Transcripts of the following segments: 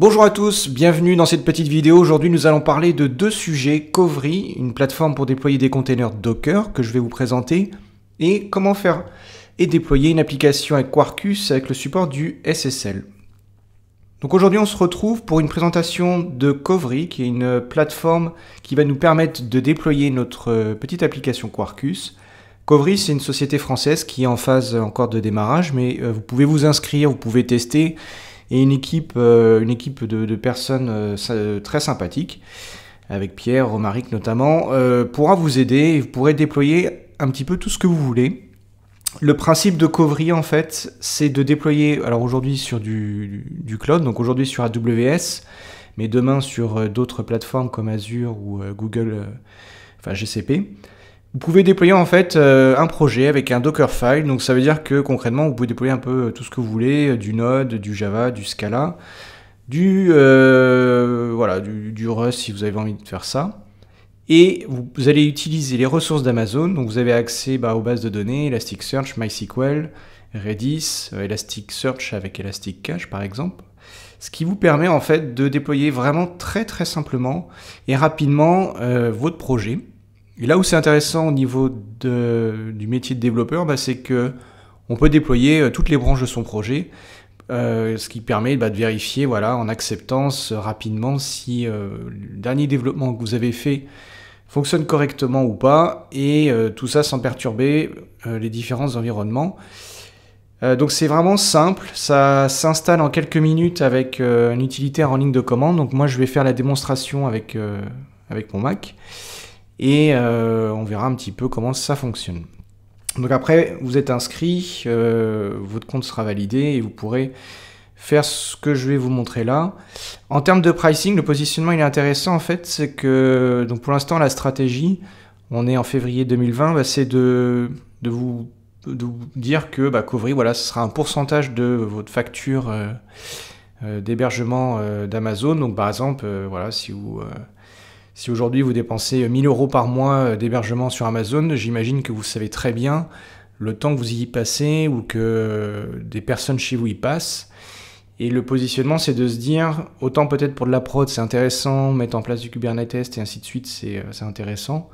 Bonjour à tous, bienvenue dans cette petite vidéo. Aujourd'hui nous allons parler de deux sujets, Covery, une plateforme pour déployer des containers Docker que je vais vous présenter, et comment faire et déployer une application avec Quarkus avec le support du SSL. Donc aujourd'hui on se retrouve pour une présentation de Covery, qui est une plateforme qui va nous permettre de déployer notre euh, petite application Quarkus. Covery, c'est une société française qui est en phase encore de démarrage, mais euh, vous pouvez vous inscrire, vous pouvez tester, et une équipe, euh, une équipe de, personnes euh, euh, très sympathiques, avec Pierre, Romaric notamment, pourra vous aider et vous pourrez déployer un petit peu tout ce que vous voulez. Le principe de Covry, en fait, c'est de déployer, alors aujourd'hui sur du, cloud, donc aujourd'hui sur AWS, mais demain sur d'autres plateformes comme Azure ou Google, enfin GCP. Vous pouvez déployer en fait euh, un projet avec un Dockerfile, donc ça veut dire que concrètement vous pouvez déployer un peu euh, tout ce que vous voulez, euh, du Node, du Java, du Scala, du, voilà, du, Rust si vous avez envie de faire ça. Et vous, allez utiliser les ressources d'Amazon, donc vous avez accès bah, aux bases de données, Elasticsearch, MySQL, Redis, Elasticsearch avec Elastic Cache par exemple ce qui vous permet en fait de déployer vraiment très très simplement et rapidement votre projet. Et là où c'est intéressant au niveau du métier de développeur, bah, c'est que on peut déployer euh, toutes les branches de son projet, euh, ce qui permet bah, de vérifier voilà, en acceptance euh, rapidement si le dernier développement que vous avez fait fonctionne correctement ou pas, et tout ça sans perturber les différents environnements. donc c'est vraiment simple, ça s'installe en quelques minutes avec un utilitaire en ligne de commande. Donc moi je vais faire la démonstration avec mon Mac et euh, on verra un petit peu comment ça fonctionne. Donc après, vous êtes inscrit, euh, votre compte sera validé et vous pourrez faire ce que je vais vous montrer là. En termes de pricing, le positionnement il est intéressant en fait, c'est que donc pour l'instant la stratégie, on est en février 2020, bah, c'est de, vous, dire que bah, Covery, voilà, ce sera un pourcentage de votre facture euh, d'hébergement d'Amazon. Donc par exemple, voilà, si vous si aujourd'hui vous dépensez 1000 euh, euros par mois euh, d'hébergement sur Amazon, j'imagine que vous savez très bien le temps que vous y passez ou que euh, des personnes chez vous y passent. Et le positionnement, c'est de se dire, autant peut-être pour de la prod, c'est intéressant, mettre en place du Kubernetes et ainsi de suite, c'est intéressant.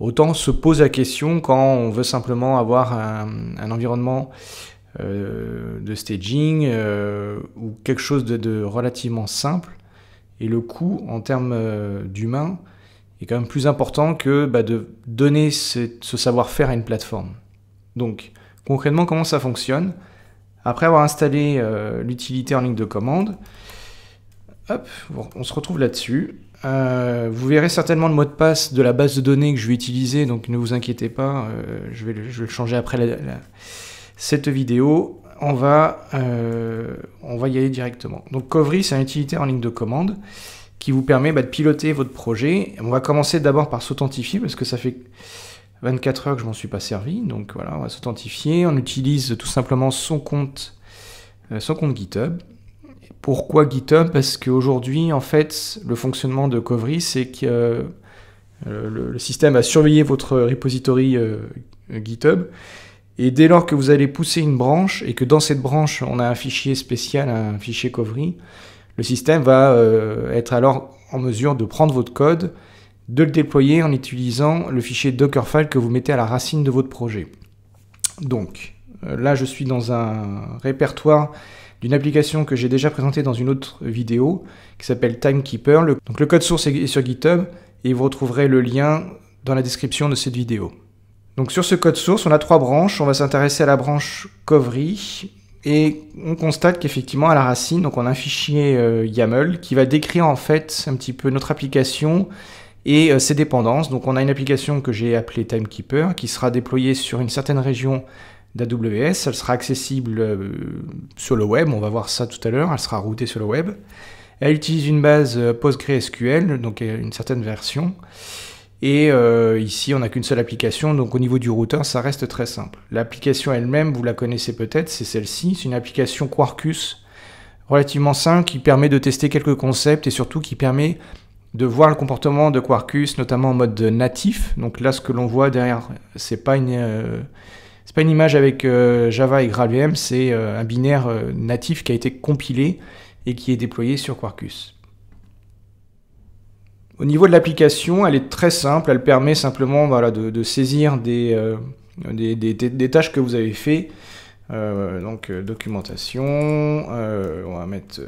Autant se pose la question quand on veut simplement avoir un, environnement de staging ou quelque chose de relativement simple et le coût en termes euh, d'humain est quand même plus important que bah, de donner ce, savoir-faire à une plateforme. Donc, concrètement, comment ça fonctionne Après avoir installé euh, l'utilité en ligne de commande, hop, on se retrouve là-dessus. Euh, vous verrez certainement le mot de passe de la base de données que je vais utiliser, donc ne vous inquiétez pas, je, vais le, changer après cette vidéo on va, euh, on va y aller directement. Donc Covery, c'est un utilitaire en ligne de commande qui vous permet bah, de piloter votre projet. On va commencer d'abord par s'authentifier parce que ça fait 24 heures que je ne m'en suis pas servi. Donc voilà, on va s'authentifier. On utilise tout simplement son compte, euh, son compte GitHub. Pourquoi GitHub Parce qu'aujourd'hui, en fait, le fonctionnement de Covery, c'est que euh, le, système a surveillé votre repository GitHub et dès lors que vous allez pousser une branche et que dans cette branche on a un fichier spécial, un fichier covery, le système va euh, être alors en mesure de prendre votre code, de le déployer en utilisant le fichier Dockerfile que vous mettez à la racine de votre projet. Donc euh, là je suis dans un répertoire d'une application que j'ai déjà présentée dans une autre vidéo qui s'appelle Timekeeper. Donc le code source est sur GitHub et vous retrouverez le lien dans la description de cette vidéo sur ce code source, on a trois branches. On va s'intéresser à la branche Covery et on constate qu'effectivement à la racine, donc on a un fichier euh, YAML qui va décrire en fait un petit peu notre application et euh, ses dépendances. Donc on a une application que j'ai appelée Timekeeper qui sera déployée sur une certaine région d'AWS. Elle sera accessible euh, sur le web, on va voir ça tout à l'heure. Elle sera routée sur le web. Elle utilise une base PostgreSQL, donc une certaine version. Et euh, ici, on n'a qu'une seule application, donc au niveau du routeur, ça reste très simple. L'application elle-même, vous la connaissez peut-être, c'est celle-ci. C'est une application Quarkus, relativement simple, qui permet de tester quelques concepts et surtout qui permet de voir le comportement de Quarkus, notamment en mode natif. Donc là, ce que l'on voit derrière, c'est pas une... Euh, pas une image avec euh, Java et GraalVM, c'est un binaire natif qui a été compilé et qui est déployé sur Quarkus. Au niveau de l'application, elle est très simple, elle permet simplement voilà, de, saisir euh, des, tâches que vous avez fait. Euh, donc euh, documentation, on va mettre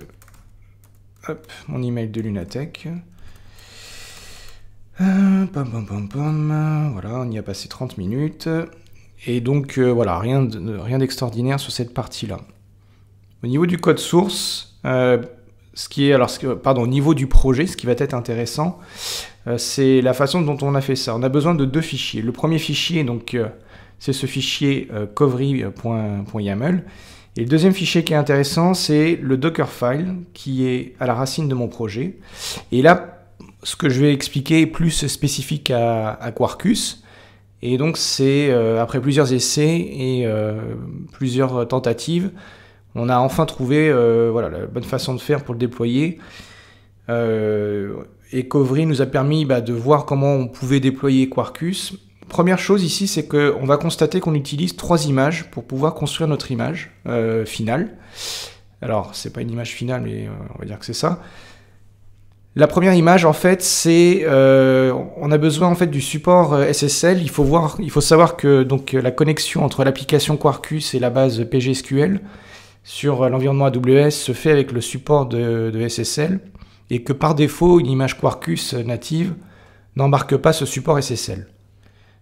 mon email de Lunatech. voilà, on y a passé 30 minutes. Et donc voilà, rien d'extraordinaire sur cette partie-là. Au niveau du code source, ce qui est, alors, pardon, au niveau du projet, ce qui va être intéressant, euh, c'est la façon dont on a fait ça. On a besoin de deux fichiers. Le premier fichier, donc, euh, c'est ce fichier euh, covery.yaml. Et le deuxième fichier qui est intéressant, c'est le Dockerfile, qui est à la racine de mon projet. Et là, ce que je vais expliquer est plus spécifique à Quarkus. Et donc, c'est euh, après plusieurs essais et plusieurs tentatives, on a enfin trouvé euh, voilà, la bonne façon de faire pour le déployer. Euh, et Covry nous a permis bah, de voir comment on pouvait déployer Quarkus. Première chose ici, c'est qu'on va constater qu'on utilise trois images pour pouvoir construire notre image euh, finale. Alors, ce n'est pas une image finale, mais on va dire que c'est ça. La première image, en fait, c'est on a besoin en fait du support SSL. Il faut voir, il faut savoir que donc la connexion entre l'application Quarkus et la base PGSQL sur euh, l'environnement AWS se fait avec le support de, SSL et que par défaut, une image Quarkus native n'embarque pas ce support SSL.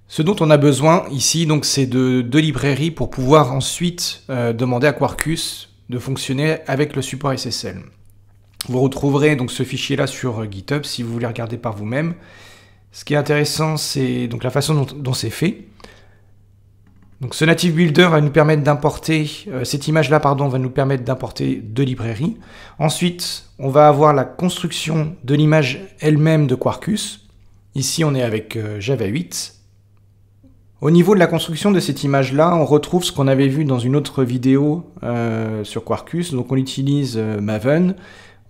Ce dont on a besoin ici, donc, c'est de deux librairies pour pouvoir ensuite euh, demander à Quarkus de fonctionner avec le support SSL. Vous retrouverez donc ce fichier-là sur euh, GitHub si vous voulez regarder par vous-même. Ce qui est intéressant, c'est donc la façon dont c'est fait. Donc ce native builder va nous permettre d'importer, euh, cette image-là, pardon, va nous permettre d'importer deux librairies. Ensuite, on va avoir la construction de l'image elle-même de Quarkus. Ici, on est avec euh, Java 8. Au niveau de la construction de cette image-là, on retrouve ce qu'on avait vu dans une autre vidéo euh, sur Quarkus. Donc on utilise Maven,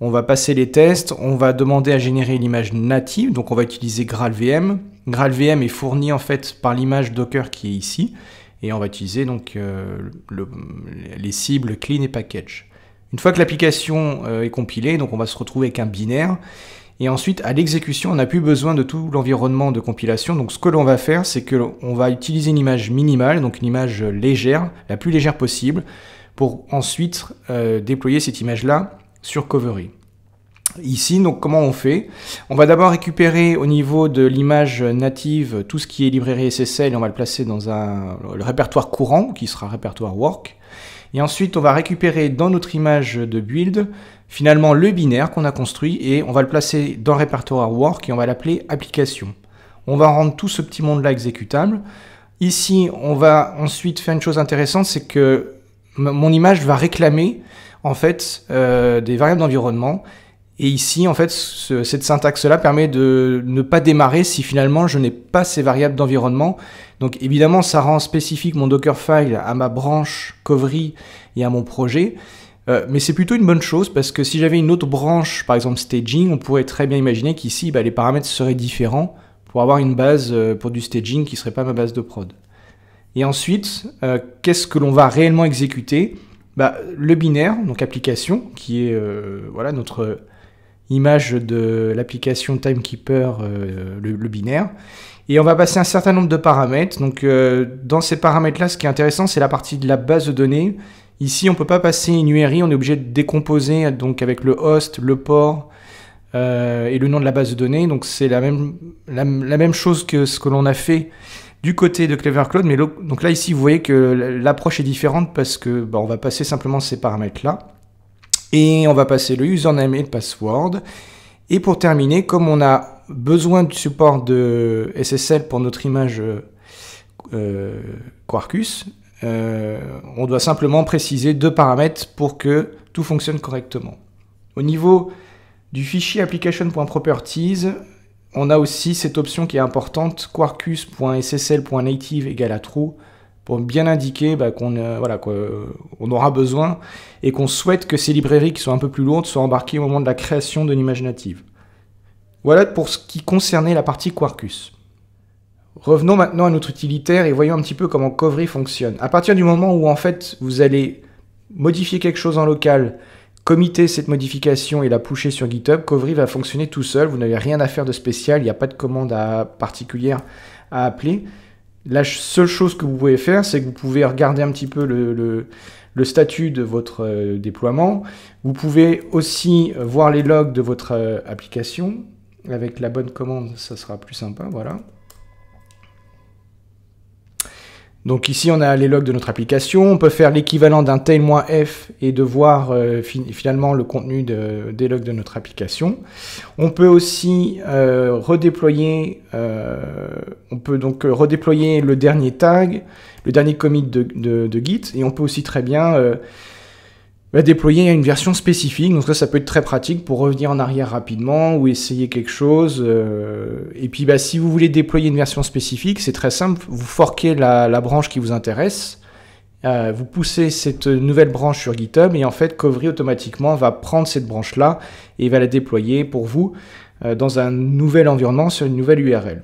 on va passer les tests, on va demander à générer l'image native, donc on va utiliser GraalVM. GraalVM est fourni en fait par l'image Docker qui est ici et on va utiliser donc euh, les cibles clean et package. Une fois que l'application euh, est compilée, donc on va se retrouver avec un binaire. Et ensuite, à l'exécution, on n'a plus besoin de tout l'environnement de compilation. Donc ce que l'on va faire, c'est qu'on va utiliser une image minimale, donc une image légère, la plus légère possible, pour ensuite euh, déployer cette image-là sur Covery ici. Donc comment on fait On va d'abord récupérer au niveau de l'image native tout ce qui est librairie SSL et on va le placer dans un, le répertoire courant qui sera répertoire work. Et ensuite, on va récupérer dans notre image de build finalement le binaire qu'on a construit et on va le placer dans répertoire work et on va l'appeler application. On va rendre tout ce petit monde là exécutable. Ici, on va ensuite faire une chose intéressante, c'est que mon image va réclamer en fait euh, des variables d'environnement et ici, en fait, cette syntaxe-là permet de ne pas démarrer si finalement je n'ai pas ces variables d'environnement. Donc évidemment, ça rend spécifique mon Dockerfile à ma branche Covery et à mon projet. Euh, mais c'est plutôt une bonne chose parce que si j'avais une autre branche, par exemple staging, on pourrait très bien imaginer qu'ici, bah, les paramètres seraient différents pour avoir une base euh, pour du staging qui ne serait pas ma base de prod. Et ensuite, euh, qu'est-ce que l'on va réellement exécuter bah, Le binaire, donc application, qui est voilà, notre image de l'application Timekeeper, euh, le, binaire. Et on va passer un certain nombre de paramètres. Donc euh, dans ces paramètres-là, ce qui est intéressant, c'est la partie de la base de données. Ici, on ne peut pas passer une URI, on est obligé de décomposer donc avec le host, le port euh, et le nom de la base de données. Donc c'est la même, même chose que ce que l'on a fait du côté de Clever Cloud. Mais donc là, ici, vous voyez que l'approche est différente parce que bah, on va passer simplement ces paramètres-là. Et on va passer le username et le password. Et pour terminer, comme on a besoin du support de SSL pour notre image euh, Quarkus, euh, on doit simplement préciser deux paramètres pour que tout fonctionne correctement. Au niveau du fichier application.properties, on a aussi cette option qui est importante, quarkus.ssl.native égale à true pour bien indiquer bah, qu'on euh, euh, on aura besoin et qu'on souhaite que ces librairies qui sont un peu plus lourdes soient embarquées au moment de la création d'une image native. Voilà pour ce qui concernait la partie Quarkus. Revenons maintenant à notre utilitaire et voyons un petit peu comment Covery fonctionne. À partir du moment où en fait vous allez modifier quelque chose en local, committer cette modification et la pusher sur GitHub, Covery va fonctionner tout seul, vous n'avez rien à faire de spécial, il n'y a pas de commande particulière à appeler. La seule chose que vous pouvez faire, c'est que vous pouvez regarder un petit peu le, statut de votre euh, déploiement. Vous pouvez aussi euh, voir les logs de votre euh, application. Avec la bonne commande, ça sera plus sympa, voilà. Donc ici, on a les logs de notre application. On peut faire l'équivalent d'un tail-f et de voir euh, finalement le contenu des logs de notre application. On peut aussi euh, redéployer, euh, on peut donc redéployer le dernier tag, le dernier commit de Git, et on peut aussi très bien déployer une version spécifique. Donc ça, ça peut être très pratique pour revenir en arrière rapidement ou essayer quelque chose. Euh, et puis bah, si vous voulez déployer une version spécifique, c'est très simple. Vous forquez la, la branche qui vous intéresse. Euh, vous poussez cette nouvelle branche sur GitHub et en fait Covery automatiquement va prendre cette branche là et va la déployer pour vous euh, dans un nouvel environnement sur une nouvelle URL.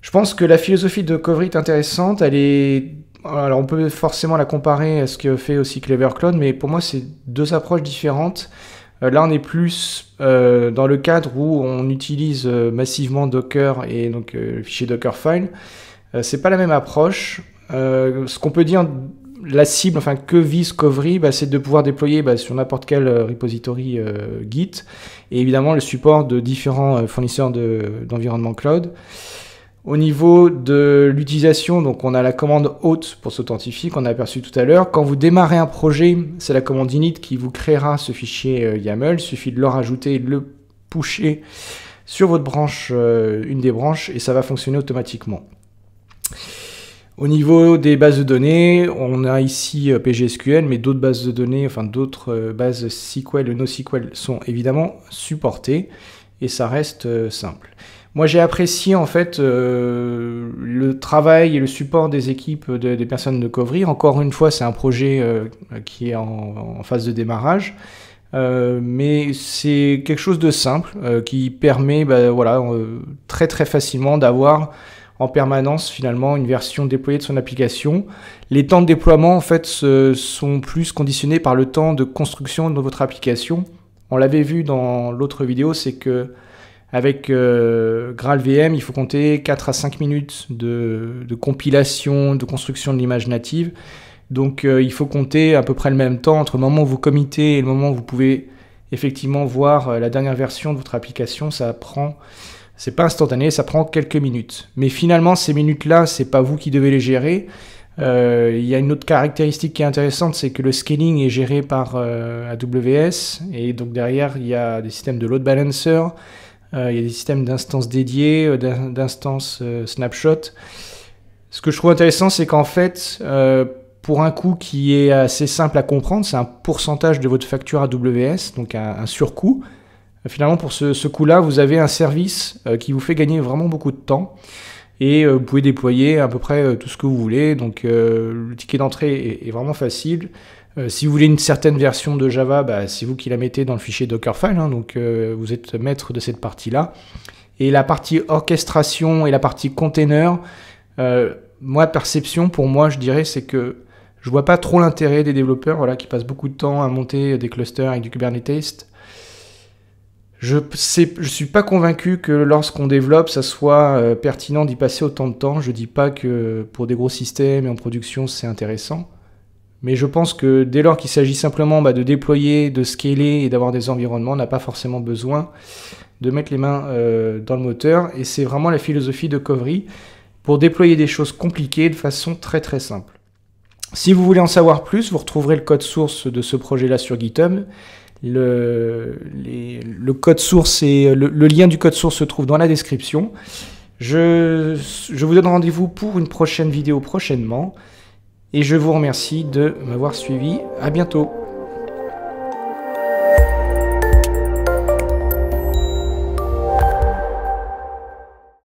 Je pense que la philosophie de Covery est intéressante, elle est alors on peut forcément la comparer à ce que fait aussi Clever Cloud, mais pour moi c'est deux approches différentes. Euh, là on est plus euh, dans le cadre où on utilise euh, massivement Docker et donc le fichier Dockerfile. c'est pas la même approche. ce qu'on peut dire, la cible, enfin que vise Covery, bah, c'est de pouvoir déployer bah, sur n'importe quel repository Git et évidemment le support de différents fournisseurs d'environnement cloud. Au niveau de l'utilisation, donc on a la commande haute pour s'authentifier qu'on a aperçu tout à l'heure. Quand vous démarrez un projet, c'est la commande init qui vous créera ce fichier euh, YAML. Il suffit de le rajouter, de le pusher sur votre branche, euh, une des branches, et ça va fonctionner automatiquement. Au niveau des bases de données, on a ici euh, PGSQL, mais d'autres bases de données, enfin d'autres bases SQL et NoSQL sont évidemment supportées, et ça reste simple. Moi, j'ai apprécié en fait euh, le travail et le support des équipes des personnes de Covry. Encore une fois, c'est un projet euh, qui est en, phase de démarrage. Euh, mais c'est quelque chose de simple qui permet bah, voilà, très très facilement d'avoir en permanence finalement une version déployée de son application. Les temps de déploiement en fait sont plus conditionnés par le temps de construction de votre application. On l'avait vu dans l'autre vidéo, c'est que avec euh, GraalVM, il faut compter 4 à 5 minutes de, compilation, de construction de l'image native. Donc euh, il faut compter à peu près le même temps entre le moment où vous committez et le moment où vous pouvez effectivement voir euh, la dernière version de votre application. Ça prend, c'est pas instantané, ça prend quelques minutes. Mais finalement, ces minutes-là, c'est pas vous qui devez les gérer. Il y a une autre caractéristique qui est intéressante, c'est que le scaling est géré par AWS et donc derrière il y a des systèmes de load balancer euh, il y a des systèmes d'instances dédiées, euh, d'instances euh, snapshot. Ce que je trouve intéressant, c'est qu'en fait, pour un coût qui est assez simple à comprendre, c'est un pourcentage de votre facture AWS, donc un, surcoût. Finalement, pour ce, ce coût-là, vous avez un service qui vous fait gagner vraiment beaucoup de temps et vous pouvez déployer à peu près tout ce que vous voulez. Donc, le ticket d'entrée est, vraiment facile. Euh, si vous voulez une certaine version de Java, bah, c'est vous qui la mettez dans le fichier Dockerfile, hein, donc euh, vous êtes maître de cette partie-là. Et la partie orchestration et la partie container, euh, moi, perception, pour moi, je dirais, c'est que je vois pas trop l'intérêt des développeurs voilà, qui passent beaucoup de temps à monter des clusters avec du Kubernetes. Je ne suis pas convaincu que lorsqu'on développe, ça soit pertinent d'y passer autant de temps. Je ne dis pas que pour des gros systèmes et en production, c'est intéressant. Mais je pense que dès lors qu'il s'agit simplement bah, de déployer, de scaler et d'avoir des environnements, on n'a pas forcément besoin de mettre les mains euh, dans le moteur. Et c'est vraiment la philosophie de Covery pour déployer des choses compliquées de façon très très simple. Si vous voulez en savoir plus, vous retrouverez le code source de ce projet-là sur GitHub. Le, euh, lien du code source se trouve dans la description. je vous donne rendez-vous pour une prochaine vidéo prochainement. Et je vous remercie de m'avoir suivi. À bientôt.